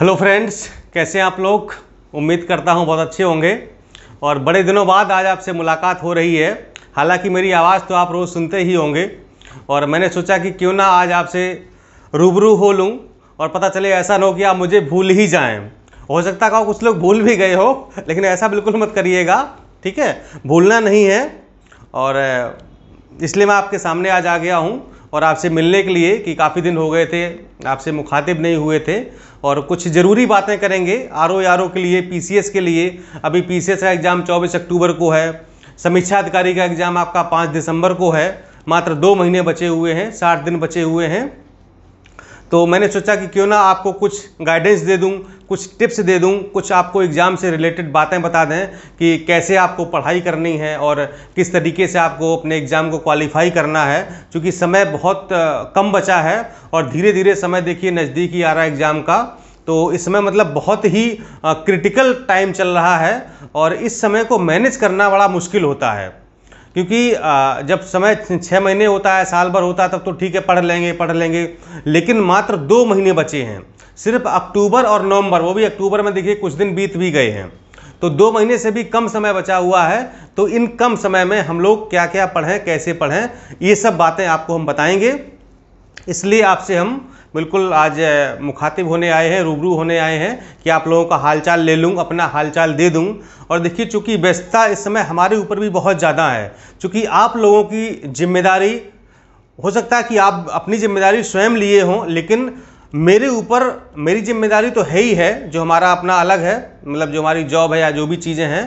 hello friends कैसे हैं आप लोग उम्मीद करता हूं बहुत अच्छे होंगे और बड़े दिनों बाद आज आपसे मुलाकात हो रही है हालांकि मेरी आवाज़ तो आप रोज़ सुनते ही होंगे और मैंने सोचा कि क्यों ना आज आपसे रूबरू हो लूँ और पता चले ऐसा ना हो कि आप मुझे भूल ही जाएं हो सकता है कुछ लोग भूल भी गए हो लेकिन ऐसा बिल्कुल मत करिएगा ठीक है भूलना नहीं है और इसलिए मैं आपके सामने आज आ गया हूँ और आपसे मिलने के लिए कि काफ़ी दिन हो गए थे आपसे मुखातिब नहीं हुए थे और कुछ ज़रूरी बातें करेंगे आर ओ आर ओ के लिए पी के लिए अभी पी का एग्ज़ाम चौबीस अक्टूबर को है समीक्षा अधिकारी का एग्ज़ाम आपका पाँच दिसंबर को है मात्र दो महीने बचे हुए हैं साठ दिन बचे हुए हैं तो मैंने सोचा कि क्यों ना आपको कुछ गाइडेंस दे दूँ कुछ टिप्स दे दूँ कुछ आपको एग्ज़ाम से रिलेटेड बातें बता दें कि कैसे आपको पढ़ाई करनी है और किस तरीके से आपको अपने एग्ज़ाम को क्वालिफाई करना है क्योंकि समय बहुत कम बचा है और धीरे धीरे समय देखिए नज़दीक ही आ रहा है एग्ज़ाम का तो इस समय मतलब बहुत ही क्रिटिकल टाइम चल रहा है और इस समय को मैनेज करना बड़ा मुश्किल होता है क्योंकि जब समय छः महीने होता है साल भर होता है तब तो ठीक है पढ़ लेंगे पढ़ लेंगे लेकिन मात्र दो महीने बचे हैं सिर्फ अक्टूबर और नवंबर वो भी अक्टूबर में देखिए कुछ दिन बीत भी गए हैं तो दो महीने से भी कम समय बचा हुआ है तो इन कम समय में हम लोग क्या क्या पढ़ें कैसे पढ़ें ये सब बातें आपको हम बताएंगे इसलिए आपसे हम बिल्कुल आज मुखातिब होने आए हैं रूबरू होने आए हैं कि आप लोगों का हालचाल ले लूँ अपना हालचाल दे दूँ और देखिए चूँकि व्यस्तता इस समय हमारे ऊपर भी बहुत ज़्यादा है चूँकि आप लोगों की जिम्मेदारी हो सकता है कि आप अपनी जिम्मेदारी स्वयं लिए हों लेकिन मेरे ऊपर मेरी जिम्मेदारी तो है ही है जो हमारा अपना अलग है मतलब जो हमारी जॉब है या जो भी चीज़ें हैं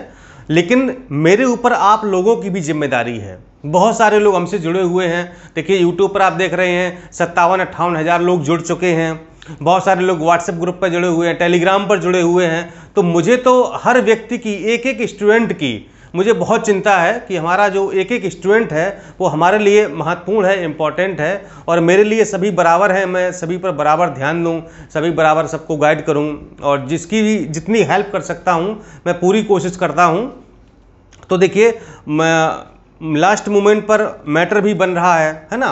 लेकिन मेरे ऊपर आप लोगों की भी जिम्मेदारी है बहुत सारे लोग हमसे जुड़े हुए हैं देखिए यूट्यूब पर आप देख रहे हैं सत्तावन अट्ठावन हज़ार लोग जुड़ चुके हैं बहुत सारे लोग व्हाट्सएप ग्रुप पर जुड़े हुए हैं टेलीग्राम पर जुड़े हुए हैं तो मुझे तो हर व्यक्ति की एक एक स्टूडेंट की मुझे बहुत चिंता है कि हमारा जो एक एक स्टूडेंट है वो हमारे लिए महत्वपूर्ण है इम्पॉर्टेंट है और मेरे लिए सभी बराबर हैं मैं सभी पर बराबर ध्यान दूँ सभी बराबर सबको गाइड करूँ और जिसकी भी जितनी हेल्प कर सकता हूँ मैं पूरी कोशिश करता हूँ तो देखिए मैं लास्ट मोमेंट पर मैटर भी बन रहा है है ना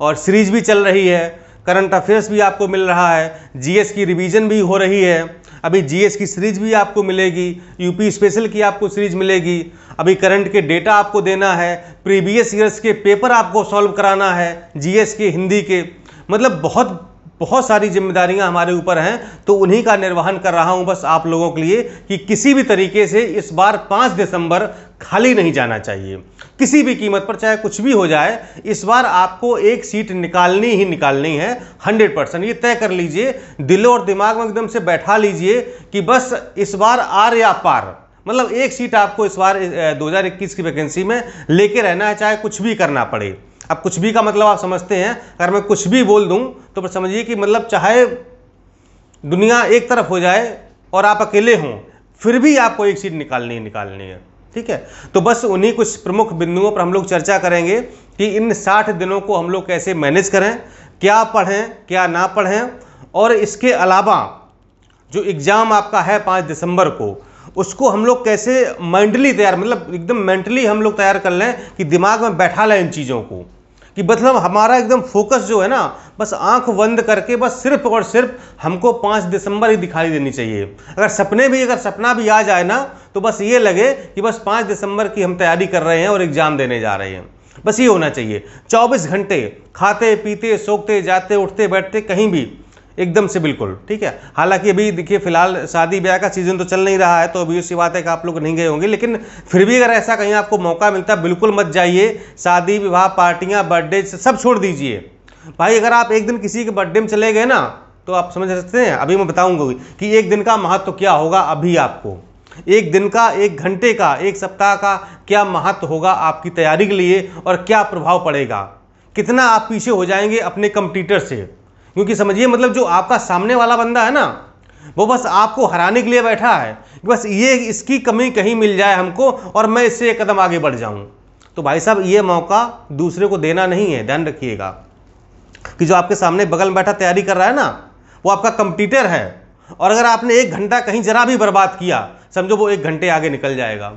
और सीरीज भी चल रही है करंट अफेयर्स भी आपको मिल रहा है जीएस की रिवीजन भी हो रही है अभी जीएस की सीरीज भी आपको मिलेगी यूपी स्पेशल की आपको सीरीज मिलेगी अभी करंट के डेटा आपको देना है प्रीवियस ईयर्स के पेपर आपको सॉल्व कराना है जीएस के हिंदी के मतलब बहुत बहुत सारी जिम्मेदारियां हमारे ऊपर हैं तो उन्हीं का निर्वहन कर रहा हूं बस आप लोगों के लिए कि किसी भी तरीके से इस बार पाँच दिसंबर खाली नहीं जाना चाहिए किसी भी कीमत पर चाहे कुछ भी हो जाए इस बार आपको एक सीट निकालनी ही निकालनी है हंड्रेड परसेंट ये तय कर लीजिए दिलों और दिमाग में एकदम से बैठा लीजिए कि बस इस बार आर या पार मतलब एक सीट आपको इस बार दो की वैकेंसी में लेके रहना है चाहे कुछ भी करना पड़े अब कुछ भी का मतलब आप समझते हैं अगर मैं कुछ भी बोल दूँ तो समझिए कि मतलब चाहे दुनिया एक तरफ हो जाए और आप अकेले हों फिर भी आपको एक सीट निकालनी है निकालनी है ठीक है तो बस उन्हीं कुछ प्रमुख बिंदुओं पर हम लोग चर्चा करेंगे कि इन साठ दिनों को हम लोग कैसे मैनेज करें क्या पढ़ें क्या ना पढ़ें और इसके अलावा जो एग्ज़ाम आपका है पाँच दिसंबर को उसको हम लोग कैसे माइंडली तैयार मतलब एकदम मेंटली हम लोग तैयार कर लें कि दिमाग में बैठा लें इन चीज़ों को कि मतलब हमारा एकदम फोकस जो है ना बस आंख बंद करके बस सिर्फ और सिर्फ हमको पाँच दिसंबर ही दिखाई देनी चाहिए अगर सपने भी अगर सपना भी आ जाए ना तो बस ये लगे कि बस पाँच दिसंबर की हम तैयारी कर रहे हैं और एग्ज़ाम देने जा रहे हैं बस ये होना चाहिए चौबीस घंटे खाते पीते सोखते जाते उठते बैठते कहीं भी एकदम से बिल्कुल ठीक है हालांकि अभी देखिए फिलहाल शादी ब्याह का सीजन तो चल नहीं रहा है तो अभी उसी बात है कि आप लोग नहीं गए होंगे लेकिन फिर भी अगर ऐसा कहीं आपको मौका मिलता है बिल्कुल मत जाइए शादी विवाह पार्टियाँ बर्थडे सब छोड़ दीजिए भाई अगर आप एक दिन किसी के बर्थडे में चले गए ना तो आप समझ सकते हैं अभी मैं बताऊँगा कि एक दिन का महत्व तो क्या होगा अभी आपको एक दिन का एक घंटे का एक सप्ताह का क्या महत्व होगा आपकी तैयारी के लिए और क्या प्रभाव पड़ेगा कितना आप पीछे हो जाएंगे अपने कंप्यूटर से क्योंकि समझिए मतलब जो आपका सामने वाला बंदा है ना वो बस आपको हराने के लिए बैठा है बस ये इसकी कमी कहीं मिल जाए हमको और मैं इससे एक कदम आगे बढ़ जाऊँ तो भाई साहब ये मौका दूसरे को देना नहीं है ध्यान रखिएगा कि जो आपके सामने बगल में बैठा तैयारी कर रहा है ना वो आपका कंप्यूटर है और अगर आपने एक घंटा कहीं ज़रा भी बर्बाद किया समझो वो एक घंटे आगे निकल जाएगा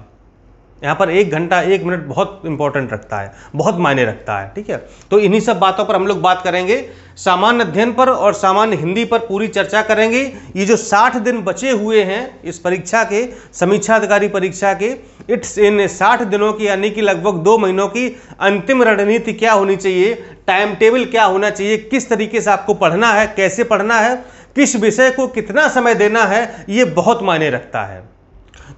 यहाँ पर एक घंटा एक मिनट बहुत इंपॉर्टेंट रखता है बहुत मायने रखता है ठीक है तो इन्हीं सब बातों पर हम लोग बात करेंगे सामान्य अध्ययन पर और सामान्य हिंदी पर पूरी चर्चा करेंगे ये जो 60 दिन बचे हुए हैं इस परीक्षा के समीक्षा अधिकारी परीक्षा के इट्स इन 60 दिनों की यानी कि लगभग दो महीनों की अंतिम रणनीति क्या होनी चाहिए टाइम टेबल क्या होना चाहिए किस तरीके से आपको पढ़ना है कैसे पढ़ना है किस विषय को कितना समय देना है ये बहुत मायने रखता है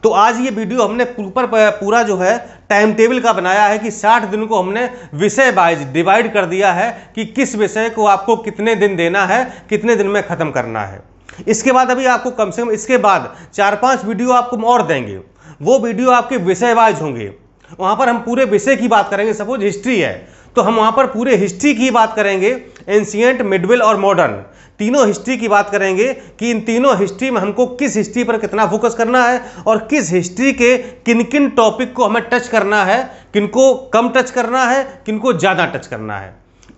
तो आज ये वीडियो हमने ऊपर पूरा जो है टाइम टेबल का बनाया है कि 60 दिन को हमने विषय वाइज डिवाइड कर दिया है कि किस विषय को आपको कितने दिन देना है कितने दिन में ख़त्म करना है इसके बाद अभी आपको कम से कम इसके बाद चार पांच वीडियो आपको और देंगे वो वीडियो आपके विषय वाइज होंगे वहाँ पर हम पूरे विषय की बात करेंगे सपोज हिस्ट्री है तो हम वहाँ पर पूरे हिस्ट्री की बात करेंगे एंशियंट मिडविल और मॉडर्न तीनों हिस्ट्री की बात करेंगे कि इन तीनों हिस्ट्री में हमको किस हिस्ट्री पर कितना फोकस करना है और किस हिस्ट्री के किन किन टॉपिक को हमें टच करना है किनको कम टच करना है किनको ज़्यादा टच करना है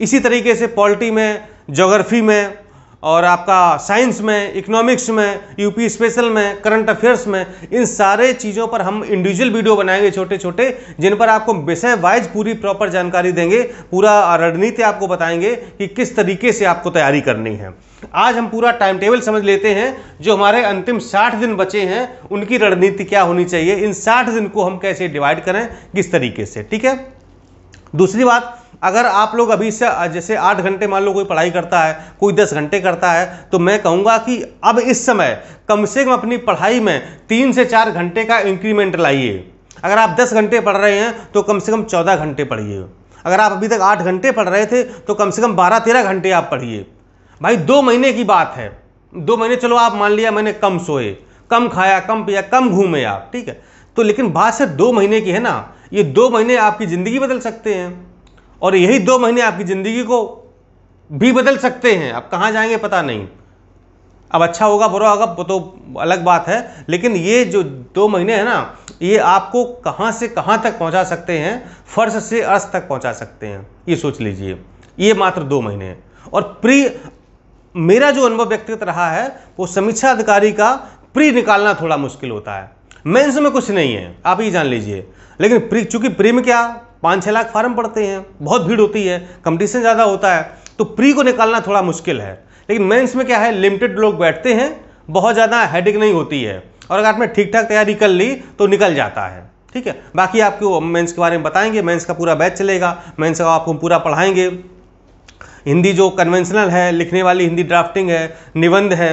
इसी तरीके से पॉलिटी में जोग्राफी में और आपका साइंस में इकोनॉमिक्स में यूपी स्पेशल में करंट अफेयर्स में इन सारे चीज़ों पर हम इंडिविजुअल वीडियो बनाएंगे छोटे छोटे जिन पर आपको विषय वाइज पूरी प्रॉपर जानकारी देंगे पूरा रणनीति आपको बताएंगे कि किस तरीके से आपको तैयारी करनी है आज हम पूरा टाइम टेबल समझ लेते हैं जो हमारे अंतिम 60 दिन बचे हैं उनकी रणनीति क्या होनी चाहिए इन 60 दिन को हम कैसे डिवाइड करें किस तरीके से ठीक है दूसरी बात अगर आप लोग अभी से जैसे आठ घंटे मान लो कोई पढ़ाई करता है कोई दस घंटे करता है तो मैं कहूँगा कि अब इस समय कम से कम अपनी पढ़ाई में तीन से चार घंटे का इंक्रीमेंट लाइए अगर आप दस घंटे पढ़ रहे हैं तो कम से कम चौदह घंटे पढ़िए अगर आप अभी तक आठ घंटे पढ़ रहे थे तो कम से कम बारह तेरह घंटे आप पढ़िए भाई दो महीने की बात है दो महीने चलो आप मान लिया मैंने कम सोए कम खाया कम पिया कम घूमे आप ठीक है तो लेकिन बात सिर्फ दो महीने की है ना ये दो महीने आपकी ज़िंदगी बदल सकते हैं और यही दो महीने आपकी ज़िंदगी को भी बदल सकते हैं आप कहाँ जाएंगे पता नहीं अब अच्छा होगा बुरा होगा वो तो अलग बात है लेकिन ये जो दो महीने हैं ना ये आपको कहाँ से कहाँ तक पहुँचा सकते हैं फर्श से अर्श तक पहुँचा सकते हैं ये सोच लीजिए ये मात्र दो महीने और प्री मेरा जो अनुभव व्यक्तिगत रहा है वो समीक्षा अधिकारी का प्री निकालना थोड़ा मुश्किल होता है मेंस में कुछ नहीं है आप ये जान लीजिए लेकिन प्री चूंकि प्री में क्या पाँच छः लाख फार्म पड़ते हैं बहुत भीड़ होती है कंपटीशन ज़्यादा होता है तो प्री को निकालना थोड़ा मुश्किल है लेकिन मेंस में क्या है लिमिटेड लोग बैठते हैं बहुत ज़्यादा हेडिक नहीं होती है और अगर आपने ठीक ठाक तैयारी कर ली तो निकल जाता है ठीक है बाकी आपको मेन्स के बारे में बताएंगे मेन्स का पूरा बैच चलेगा मेन्स का आपको पूरा पढ़ाएंगे हिंदी जो कन्वेंशनल है लिखने वाली हिंदी ड्राफ्टिंग है निबंध है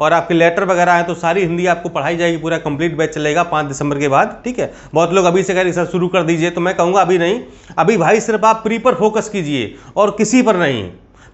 और आपके लेटर वगैरह हैं तो सारी हिंदी आपको पढ़ाई जाएगी पूरा कंप्लीट बैच चलेगा पाँच दिसंबर के बाद ठीक है बहुत लोग अभी से कह रहे सर शुरू कर दीजिए तो मैं कहूँगा अभी नहीं अभी भाई सिर्फ आप प्री पर फोकस कीजिए और किसी पर नहीं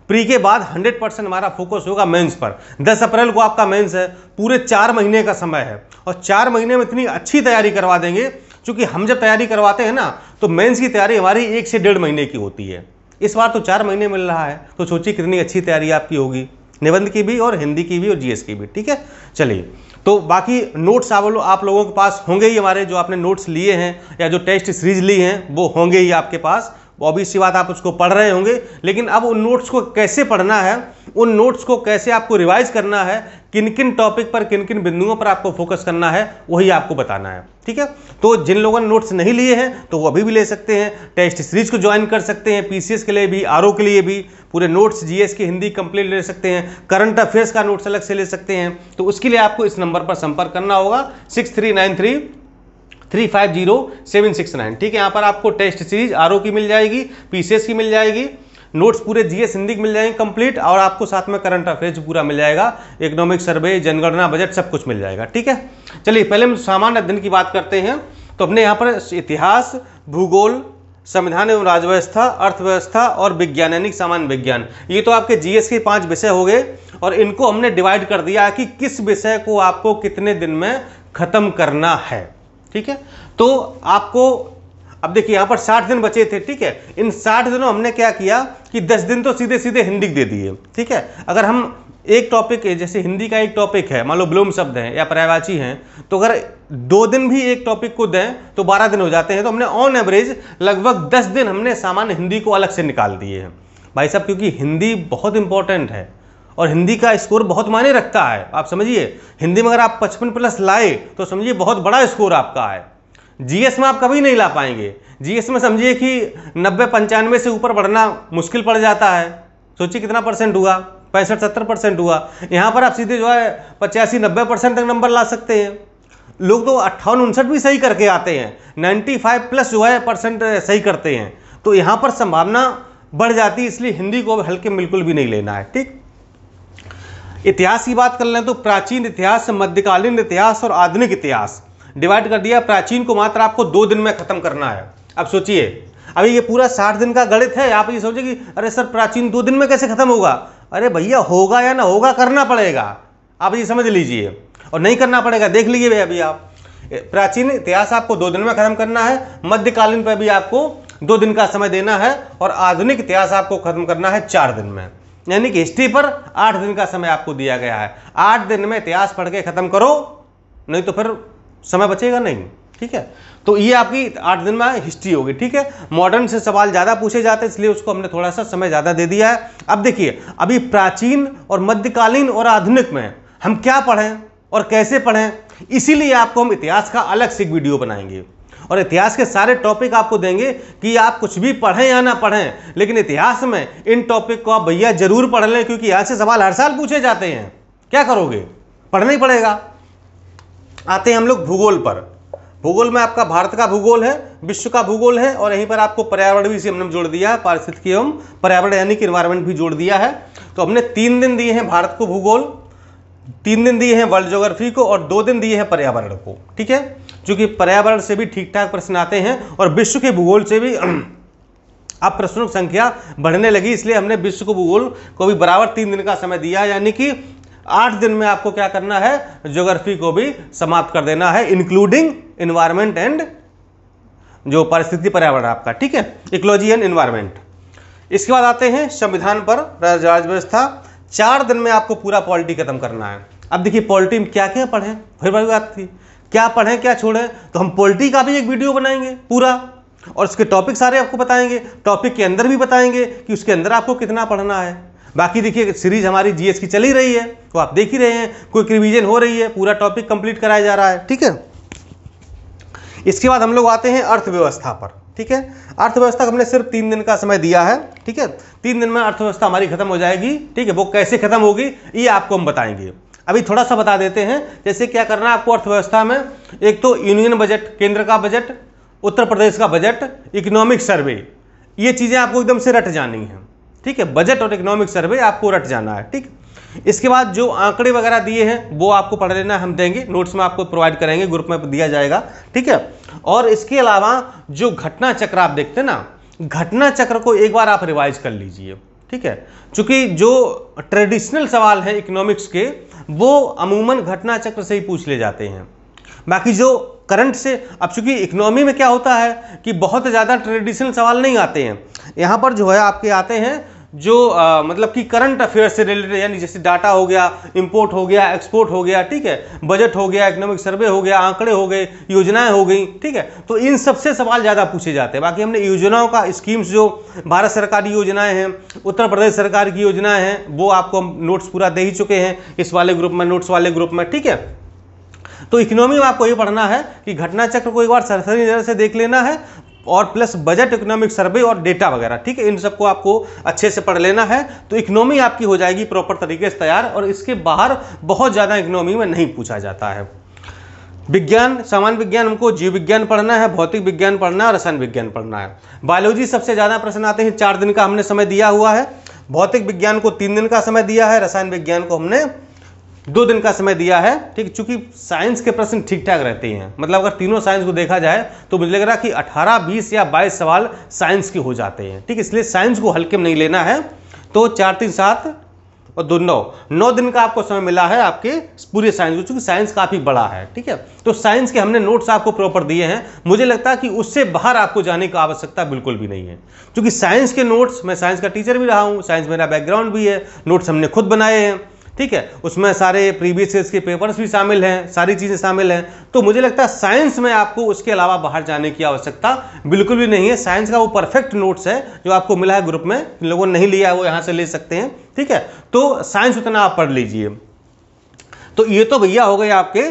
प्री के बाद 100 परसेंट हमारा फोकस होगा मेंस पर 10 अप्रैल को आपका मेंस है पूरे चार महीने का समय है और चार महीने में इतनी अच्छी तैयारी करवा देंगे क्योंकि हम जब तैयारी करवाते हैं ना तो मेंस की तैयारी हमारी एक से डेढ़ महीने की होती है इस बार तो चार महीने मिल रहा है तो सोचिए कितनी अच्छी तैयारी आपकी होगी निबंध की भी और हिंदी की भी और जीएस की भी ठीक है चलिए तो बाकी नोट्स आप लोग आप लोगों के पास होंगे ही हमारे जो आपने नोट्स लिए हैं या जो टेस्ट सीरीज ली हैं वो होंगे ही आपके पास ऑब्वियस सी बात आप उसको पढ़ रहे होंगे लेकिन अब उन नोट्स को कैसे पढ़ना है उन नोट्स को कैसे आपको रिवाइज करना है किन किन टॉपिक पर किन किन बिंदुओं पर आपको फोकस करना है वही आपको बताना है ठीक है तो जिन लोगों ने नोट्स नहीं लिए हैं तो वो अभी भी ले सकते हैं टेस्ट सीरीज को ज्वाइन कर सकते हैं पीसीएस के लिए भी आर के लिए भी पूरे नोट्स जीएस की हिंदी कंप्लीट ले सकते हैं करंट अफेयर्स का नोट्स अलग से ले सकते हैं तो उसके लिए आपको इस नंबर पर संपर्क करना होगा six three nine three three five zero seven six nine ठीक है यहाँ पर आपको टेस्ट सीरीज आर की मिल जाएगी पीसीएस की मिल जाएगी नोट्स पूरे जीए सिंधिक मिल जाएंगे कंप्लीट और आपको साथ में करंट अफेयर्स पूरा मिल जाएगा इकोनॉमिक सर्वे जनगणना बजट सब कुछ मिल जाएगा ठीक है चलिए पहले हम सामान्य अध्ययन की बात करते हैं तो अपने यहाँ पर इतिहास भूगोल संविधान एवं राजव्यवस्था अर्थव्यवस्था और विज्ञान यानी सामान्य विज्ञान ये तो आपके जीएस के पांच विषय हो गए और इनको हमने डिवाइड कर दिया कि किस विषय को आपको कितने दिन में खत्म करना है ठीक है तो आपको अब देखिए यहाँ पर साठ दिन बचे थे ठीक है इन साठ दिनों हमने क्या किया कि दस दिन तो सीधे सीधे हिंदी दे दिए ठीक है अगर हम एक टॉपिक जैसे हिंदी का एक टॉपिक है मान लो ब्लूम शब्द हैं या प्रायवाची हैं तो अगर दो दिन भी एक टॉपिक को दें तो बारह दिन हो जाते हैं तो हमने ऑन एवरेज लगभग दस दिन हमने सामान्य हिंदी को अलग से निकाल दिए हैं भाई साहब क्योंकि हिंदी बहुत इंपॉर्टेंट है और हिंदी का स्कोर बहुत मायने रखता है आप समझिए हिंदी में अगर आप पचपन प्लस लाए तो समझिए बहुत बड़ा स्कोर आपका है जीएस में आप कभी नहीं ला पाएंगे जीएस में समझिए कि नब्बे पंचानवे से ऊपर बढ़ना मुश्किल पड़ जाता है सोचिए कितना परसेंट हुआ पैंसठ सत्तर परसेंट हुआ यहाँ पर आप सीधे जो है पचासी नब्बे परसेंट तक नंबर ला सकते हैं लोग तो अट्ठावन उनसठ भी सही करके आते हैं नाइन्टी फाइव प्लस जो है परसेंट सही करते हैं तो यहाँ पर संभावना बढ़ जाती है इसलिए हिंदी को हल्के बिल्कुल भी नहीं लेना है ठीक इतिहास की बात कर लें तो प्राचीन इतिहास मध्यकालीन इतिहास और आधुनिक इतिहास डिवाइड कर दिया प्राचीन को मात्र आपको दो दिन में ख़त्म करना है अब सोचिए अभी ये पूरा साठ दिन का गणित है आप ये सोचिए कि अरे सर प्राचीन दो दिन में कैसे ख़त्म होगा अरे भैया होगा या ना होगा करना पड़ेगा आप ये समझ लीजिए और नहीं करना पड़ेगा देख लीजिए भैया अभी आप प्राचीन इतिहास आपको दो दिन में ख़त्म करना है मध्यकालीन पर भी आपको दो दिन का समय देना है और आधुनिक इतिहास आपको ख़त्म करना है चार दिन में यानी कि हिस्ट्री पर आठ दिन का समय आपको दिया गया है आठ दिन में इतिहास पढ़ के ख़त्म करो नहीं तो फिर समय बचेगा नहीं ठीक है तो ये आपकी आठ दिन में हिस्ट्री होगी ठीक है मॉडर्न से सवाल ज़्यादा पूछे जाते हैं इसलिए उसको हमने थोड़ा सा समय ज़्यादा दे दिया है अब देखिए अभी प्राचीन और मध्यकालीन और आधुनिक में हम क्या पढ़ें और कैसे पढ़ें इसीलिए आपको हम इतिहास का अलग से वीडियो बनाएंगे और इतिहास के सारे टॉपिक आपको देंगे कि आप कुछ भी पढ़ें या ना पढ़ें लेकिन इतिहास में इन टॉपिक को आप भैया जरूर पढ़ लें क्योंकि यहाँ से सवाल हर साल पूछे जाते हैं क्या करोगे पढ़ना ही पड़ेगा आते हैं हम लोग भूगोल पर भूगोल में आपका भारत का भूगोल है विश्व का भूगोल है और यहीं पर आपको पर्यावरण भी इसी हमने जोड़ दिया है पारिस्थितिकी एवं पर्यावरण यानी कि इन्वायरमेंट भी जोड़ दिया है तो हमने तीन दिन दिए हैं भारत को भूगोल तीन दिन दिए हैं वर्ल्ड ज्योग्राफी को और दो दिन दिए हैं पर्यावरण को ठीक है चूँकि पर्यावरण से भी ठीक ठाक प्रश्न आते हैं और विश्व के भूगोल से भी अब प्रश्नों की संख्या बढ़ने लगी इसलिए हमने विश्व को भूगोल को भी बराबर तीन दिन का समय दिया यानी कि आठ दिन में आपको क्या करना है ज्योग्राफी को भी समाप्त कर देना है इंक्लूडिंग इन्वायरमेंट एंड जो परिस्थिति पर्यावरण आपका ठीक है इकोलॉजी एंड इन्वायरमेंट इसके बाद आते हैं संविधान पर राज्य व्यवस्था चार दिन में आपको पूरा पॉलिटी खत्म करना है अब देखिए पॉलिटी में क्या क्या पढ़ें फिर बड़ी बात थी क्या पढ़ें क्या छोड़ें तो हम पॉलिटी का भी एक वीडियो बनाएंगे पूरा और उसके टॉपिक सारे आपको बताएंगे टॉपिक के अंदर भी बताएंगे कि उसके अंदर आपको कितना पढ़ना है बाकी देखिए सीरीज हमारी जीएस की चली रही है तो आप देख ही रहे हैं कोई रिविजन हो रही है पूरा टॉपिक कंप्लीट कराया जा रहा है ठीक है इसके बाद हम लोग आते हैं अर्थव्यवस्था पर ठीक है अर्थव्यवस्था हमने सिर्फ तीन दिन का समय दिया है ठीक है तीन दिन में अर्थव्यवस्था हमारी खत्म हो जाएगी ठीक है वो कैसे खत्म होगी ये आपको हम बताएंगे अभी थोड़ा सा बता देते हैं जैसे क्या करना है आपको अर्थव्यवस्था में एक तो यूनियन बजट केंद्र का बजट उत्तर प्रदेश का बजट इकोनॉमिक सर्वे ये चीज़ें आपको एकदम से रट जानी हैं ठीक है बजट और इकोनॉमिक सर्वे आपको रट जाना है ठीक इसके बाद जो आंकड़े वगैरह दिए हैं वो आपको पढ़ लेना हम देंगे नोट्स में आपको प्रोवाइड करेंगे ग्रुप में दिया जाएगा ठीक है और इसके अलावा जो घटना चक्र आप देखते हैं ना घटना चक्र को एक बार आप रिवाइज कर लीजिए ठीक है चूंकि जो ट्रेडिशनल सवाल हैं इकोनॉमिक्स के वो अमूमन घटना चक्र से ही पूछ ले जाते हैं बाकी जो करंट से अब चूंकि इकोनॉमी में क्या होता है कि बहुत ज़्यादा ट्रेडिशनल सवाल नहीं आते हैं यहाँ पर जो है आपके आते हैं जो आ, मतलब कि करंट अफेयर से रिलेटेड यानी जैसे डाटा हो गया इंपोर्ट हो गया एक्सपोर्ट हो गया ठीक है बजट हो गया इकोनॉमिक सर्वे हो गया आंकड़े हो गए योजनाएं हो गई ठीक है तो इन सबसे सवाल ज़्यादा पूछे जाते हैं बाकी हमने योजनाओं का स्कीम्स जो भारत सरकार की योजनाएं हैं उत्तर प्रदेश सरकार की योजनाएं हैं वो आपको हम नोट्स पूरा दे ही चुके हैं इस वाले ग्रुप में नोट्स वाले ग्रुप में ठीक है तो इकोनॉमी में आपको ये पढ़ना है कि घटना चक्र को एक बार सरसरी नज़र से देख लेना है और प्लस बजट इकोनॉमिक सर्वे और डेटा वगैरह ठीक है इन सबको आपको अच्छे से पढ़ लेना है तो इकोनॉमी आपकी हो जाएगी प्रॉपर तरीके से तैयार और इसके बाहर बहुत ज़्यादा इकोनॉमी में नहीं पूछा जाता है विज्ञान सामान्य विज्ञान हमको जीव विज्ञान पढ़ना है भौतिक विज्ञान पढ़ना है रसायन विज्ञान पढ़ना है बायोलॉजी सबसे ज़्यादा प्रश्न आते हैं चार दिन का हमने समय दिया हुआ है भौतिक विज्ञान को तीन दिन का समय दिया है रसायन विज्ञान को हमने दो दिन का समय दिया है ठीक चूंकि साइंस के प्रश्न ठीक ठाक रहते हैं मतलब अगर तीनों साइंस को देखा जाए तो मुझे लग रहा है कि 18, 20 या 22 सवाल साइंस के हो जाते हैं ठीक इसलिए साइंस को हल्के में नहीं लेना है तो चार तीन सात और दो नौ नौ दिन का आपको समय मिला है आपके पूरे साइंस को चूंकि साइंस काफ़ी बड़ा है ठीक है तो साइंस के हमने नोट्स आपको प्रॉपर दिए हैं मुझे लगता है कि उससे बाहर आपको जाने की आवश्यकता बिल्कुल भी नहीं है क्योंकि साइंस के नोट्स मैं साइंस का टीचर भी रहा हूँ साइंस मेरा बैकग्राउंड भी है नोट्स हमने खुद बनाए हैं ठीक है उसमें सारे प्रीवियस ईयर के पेपर्स भी शामिल हैं सारी चीज़ें शामिल हैं तो मुझे लगता है साइंस में आपको उसके अलावा बाहर जाने की आवश्यकता बिल्कुल भी नहीं है साइंस का वो परफेक्ट नोट्स है जो आपको मिला है ग्रुप में लोगों ने नहीं लिया है वो यहाँ से ले सकते हैं ठीक है तो साइंस उतना आप पढ़ लीजिए तो ये तो भैया हो गए आपके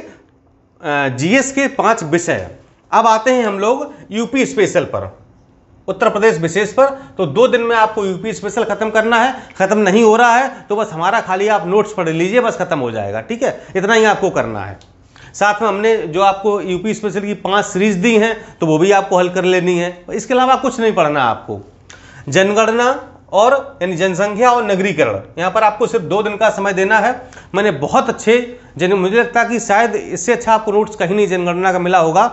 जीएस के पाँच विषय अब आते हैं हम लोग यूपी स्पेशल पर उत्तर प्रदेश विशेष पर तो दो दिन में आपको यूपी स्पेशल खत्म करना है खत्म नहीं हो रहा है तो बस हमारा खाली आप नोट्स पढ़ लीजिए बस खत्म हो जाएगा ठीक है इतना ही आपको करना है साथ में हमने जो आपको यूपी स्पेशल की पांच सीरीज दी हैं तो वो भी आपको हल कर लेनी है इसके अलावा कुछ नहीं पढ़ना आपको जनगणना और यानी जनसंख्या और नगरीकरण यहाँ पर आपको सिर्फ दो दिन का समय देना है मैंने बहुत अच्छे जन मुझे लगता है कि शायद इससे अच्छा आपको नोट्स कहीं नहीं जनगणना का मिला होगा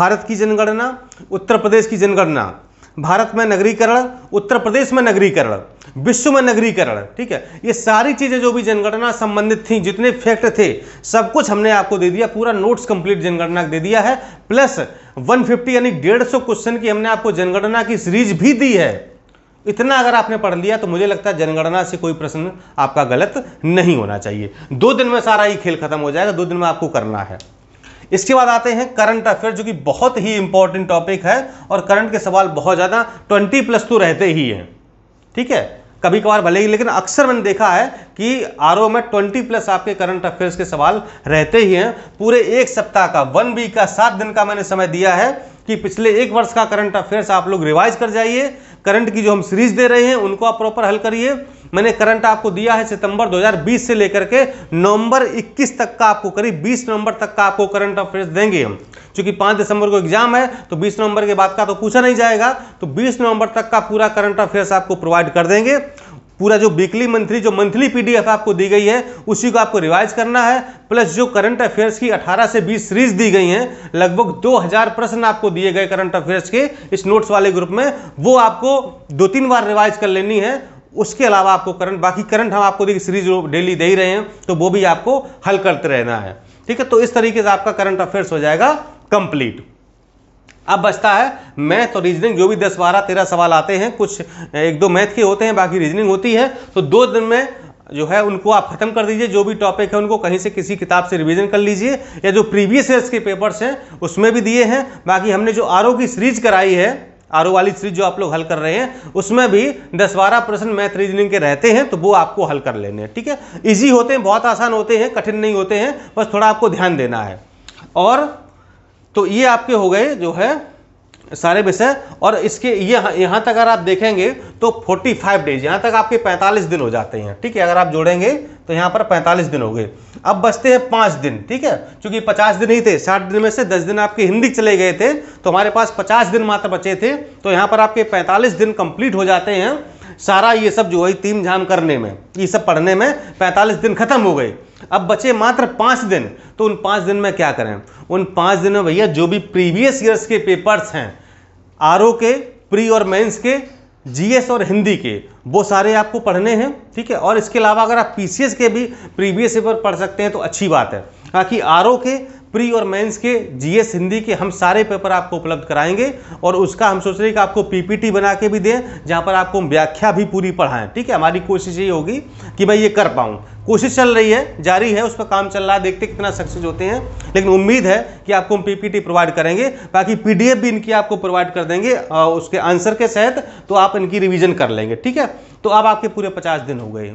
भारत की जनगणना उत्तर प्रदेश की जनगणना भारत में नगरीकरण उत्तर प्रदेश में नगरीकरण विश्व में नगरीकरण ठीक है ये सारी चीज़ें जो भी जनगणना संबंधित थी जितने फैक्ट थे सब कुछ हमने आपको दे दिया पूरा नोट्स कंप्लीट जनगणना दे दिया है प्लस 150 यानी 150 क्वेश्चन की हमने आपको जनगणना की सीरीज भी दी है इतना अगर आपने पढ़ लिया तो मुझे लगता है जनगणना से कोई प्रश्न आपका गलत नहीं होना चाहिए दो दिन में सारा ये खेल खत्म हो जाएगा दो दिन में आपको करना है इसके बाद आते हैं करंट अफेयर जो कि बहुत ही इंपॉर्टेंट टॉपिक है और करंट के सवाल बहुत ज़्यादा ट्वेंटी प्लस तो रहते ही हैं ठीक है कभी कभार भले ही लेकिन अक्सर मैंने देखा है कि आर में 20 प्लस आपके करंट अफेयर्स के सवाल रहते ही हैं पूरे एक सप्ताह का वन वीक का सात दिन का मैंने समय दिया है कि पिछले एक वर्ष का करंट अफेयर्स आप लोग रिवाइज कर जाइए करंट की जो हम सीरीज दे रहे हैं उनको आप प्रॉपर हल करिए मैंने करंट आपको दिया है सितंबर 2020 से लेकर के नवंबर 21 तक का आपको करीब 20 नवंबर तक का आपको करंट अफेयर्स देंगे हम क्योंकि 5 दिसंबर को एग्जाम है तो 20 नवंबर के बाद का तो पूछा नहीं जाएगा तो 20 नवंबर तक का पूरा करंट अफेयर्स आपको प्रोवाइड कर देंगे पूरा जो वीकली मंथली जो मंथली पीडीएफ आपको दी गई है उसी को आपको रिवाइज करना है प्लस जो करंट अफेयर्स की 18 से 20 सीरीज दी गई हैं लगभग 2000 प्रश्न आपको दिए गए करंट अफेयर्स के इस नोट्स वाले ग्रुप में वो आपको दो तीन बार रिवाइज कर लेनी है उसके अलावा आपको करंट बाकी करंट हम आपको देखिए सीरीज डेली दे ही रहे हैं तो वो भी आपको हल करते रहना है ठीक है तो इस तरीके से आपका करंट अफेयर्स हो जाएगा कंप्लीट अब बचता है मैथ और रीजनिंग जो भी दस बारह तेरह सवाल आते हैं कुछ एक दो मैथ के होते हैं बाकी रीजनिंग होती है तो दो दिन में जो है उनको आप खत्म कर दीजिए जो भी टॉपिक है उनको कहीं से किसी किताब से रिवीजन कर लीजिए या जो प्रीवियस ईयर्स के पेपर्स हैं उसमें भी दिए हैं बाकी हमने जो आर की सीरीज कराई है आर वाली सीरीज जो आप लोग हल कर रहे हैं उसमें भी दस बारह प्रश्न मैथ रीजनिंग के रहते हैं तो वो आपको हल कर लेने ठीक है ईजी होते हैं बहुत आसान होते हैं कठिन नहीं होते हैं बस थोड़ा आपको ध्यान देना है और तो ये आपके हो गए जो है सारे विषय और इसके ये यह, यहाँ तक अगर आप देखेंगे तो 45 डेज यहाँ तक आपके 45 दिन हो जाते हैं ठीक है अगर आप जोड़ेंगे तो यहाँ पर 45 दिन हो गए अब बचते हैं पाँच दिन ठीक है क्योंकि 50 दिन ही थे 60 दिन में से 10 दिन आपके हिंदी चले गए थे तो हमारे पास 50 दिन मात्र बचे थे तो यहाँ पर आपके 45 दिन कंप्लीट हो जाते हैं सारा ये सब जो है तीम झाम करने में ये सब पढ़ने में 45 दिन खत्म हो गए अब बचे मात्र पाँच दिन तो उन पाँच दिन में क्या करें उन पाँच दिन में भैया जो भी प्रीवियस ईयर्स के पेपर्स हैं आर के प्री और मेंस के जीएस और हिंदी के वो सारे आपको पढ़ने हैं ठीक है और इसके अलावा अगर आप पीसीएस के भी प्रीवियस पेपर पढ़ सकते हैं तो अच्छी बात है बाकी आर के प्री और मेंस के जीएस हिंदी के हम सारे पेपर आपको उपलब्ध कराएंगे और उसका हम सोच रहे हैं कि आपको पीपीटी बना के भी दें जहां पर आपको व्याख्या भी पूरी पढ़ाएं ठीक है हमारी कोशिश ये होगी कि मैं ये कर पाऊँ कोशिश चल रही है जारी है उस पर काम चल रहा है देखते कितना सक्सेस होते हैं लेकिन उम्मीद है कि आपको हम पी प्रोवाइड करेंगे बाकी पी भी इनकी आपको प्रोवाइड कर देंगे उसके आंसर के तहत तो आप इनकी रिविजन कर लेंगे ठीक है तो अब आपके पूरे पचास दिन हो गए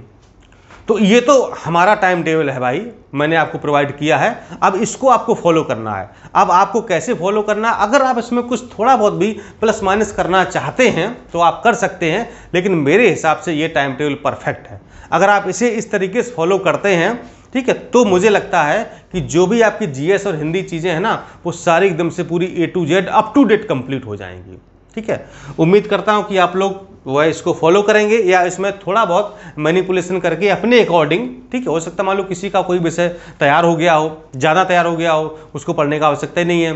तो ये तो हमारा टाइम टेबल है भाई मैंने आपको प्रोवाइड किया है अब इसको आपको फॉलो करना है अब आपको कैसे फॉलो करना है अगर आप इसमें कुछ थोड़ा बहुत भी प्लस माइनस करना चाहते हैं तो आप कर सकते हैं लेकिन मेरे हिसाब से ये टाइम टेबल परफेक्ट है अगर आप इसे इस तरीके से फॉलो करते हैं ठीक है तो मुझे लगता है कि जो भी आपकी जीएस और हिंदी चीज़ें हैं ना वो सारी एकदम से पूरी A to Z up to date complete हो जाएंगी ठीक है उम्मीद करता हूँ कि आप लोग वह इसको फॉलो करेंगे या इसमें थोड़ा बहुत मैनिपुलेशन करके अपने अकॉर्डिंग ठीक है हो सकता है मान लो किसी का कोई विषय तैयार हो गया हो ज़्यादा तैयार हो गया हो उसको पढ़ने का आवश्यकता ही नहीं है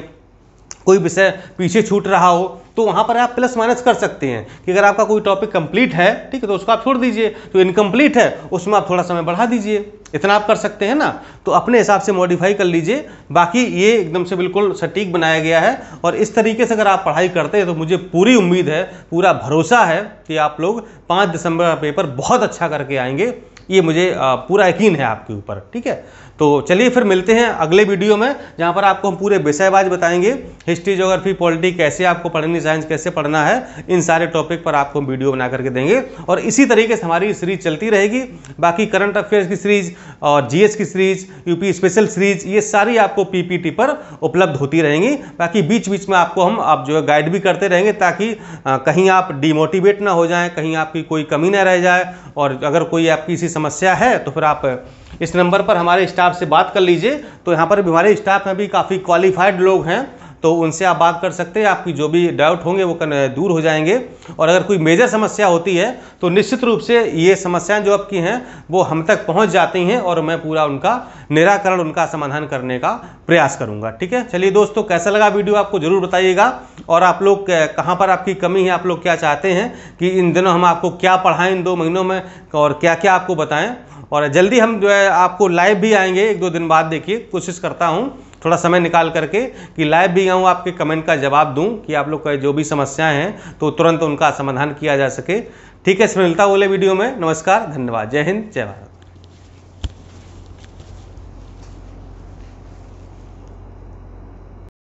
कोई विषय पीछे छूट रहा हो तो वहाँ पर आप प्लस माइनस कर सकते हैं कि अगर आपका कोई टॉपिक कंप्लीट है ठीक है तो उसको आप छोड़ दीजिए तो इनकम्प्लीट है उसमें आप थोड़ा समय बढ़ा दीजिए इतना आप कर सकते हैं ना तो अपने हिसाब से मॉडिफाई कर लीजिए बाकी ये एकदम से बिल्कुल सटीक बनाया गया है और इस तरीके से अगर आप पढ़ाई करते हैं तो मुझे पूरी उम्मीद है पूरा भरोसा है कि आप लोग पाँच दिसंबर का पेपर बहुत अच्छा करके आएंगे ये मुझे पूरा यकीन है आपके ऊपर ठीक है तो चलिए फिर मिलते हैं अगले वीडियो में जहाँ पर आपको हम पूरे विषयवाज बताएंगे हिस्ट्री जोग्राफी पॉलिटी कैसे आपको पढ़नी साइंस कैसे पढ़ना है इन सारे टॉपिक पर आपको हम वीडियो बना करके देंगे और इसी तरीके से हमारी सीरीज चलती रहेगी बाकी करंट अफेयर्स की सीरीज और जीएस की सीरीज यूपी स्पेशल सीरीज ये सारी आपको पीपीटी पर उपलब्ध होती रहेंगी बाकी बीच बीच में आपको हम आप जो है गाइड भी करते रहेंगे ताकि आ, कहीं आप डिमोटिवेट ना हो जाएं कहीं आपकी कोई कमी ना रह जाए और अगर कोई आपकी इसी समस्या है तो फिर आप इस नंबर पर हमारे स्टाफ से बात कर लीजिए तो यहाँ पर भी हमारे स्टाफ में भी काफ़ी क्वालिफाइड लोग हैं तो उनसे आप बात कर सकते हैं आपकी जो भी डाउट होंगे वो दूर हो जाएंगे और अगर कोई मेजर समस्या होती है तो निश्चित रूप से ये समस्याएं जो आपकी हैं वो हम तक पहुंच जाती हैं और मैं पूरा उनका निराकरण उनका समाधान करने का प्रयास करूंगा ठीक है चलिए दोस्तों कैसा लगा वीडियो आपको ज़रूर बताइएगा और आप लोग कहाँ पर आपकी कमी है आप लोग क्या चाहते हैं कि इन दिनों हम आपको क्या पढ़ाएँ इन दो महीनों में और क्या क्या आपको बताएँ और जल्दी हम जो है आपको लाइव भी आएंगे एक दो दिन बाद देखिए कोशिश करता हूँ थोड़ा समय निकाल करके कि लाइव भी आऊँ आपके कमेंट का जवाब दूँ कि आप लोग का जो भी समस्याएँ हैं तो तुरंत उनका समाधान किया जा सके ठीक है इसमें मिलता बोले वीडियो में नमस्कार धन्यवाद जय हिंद जय भारत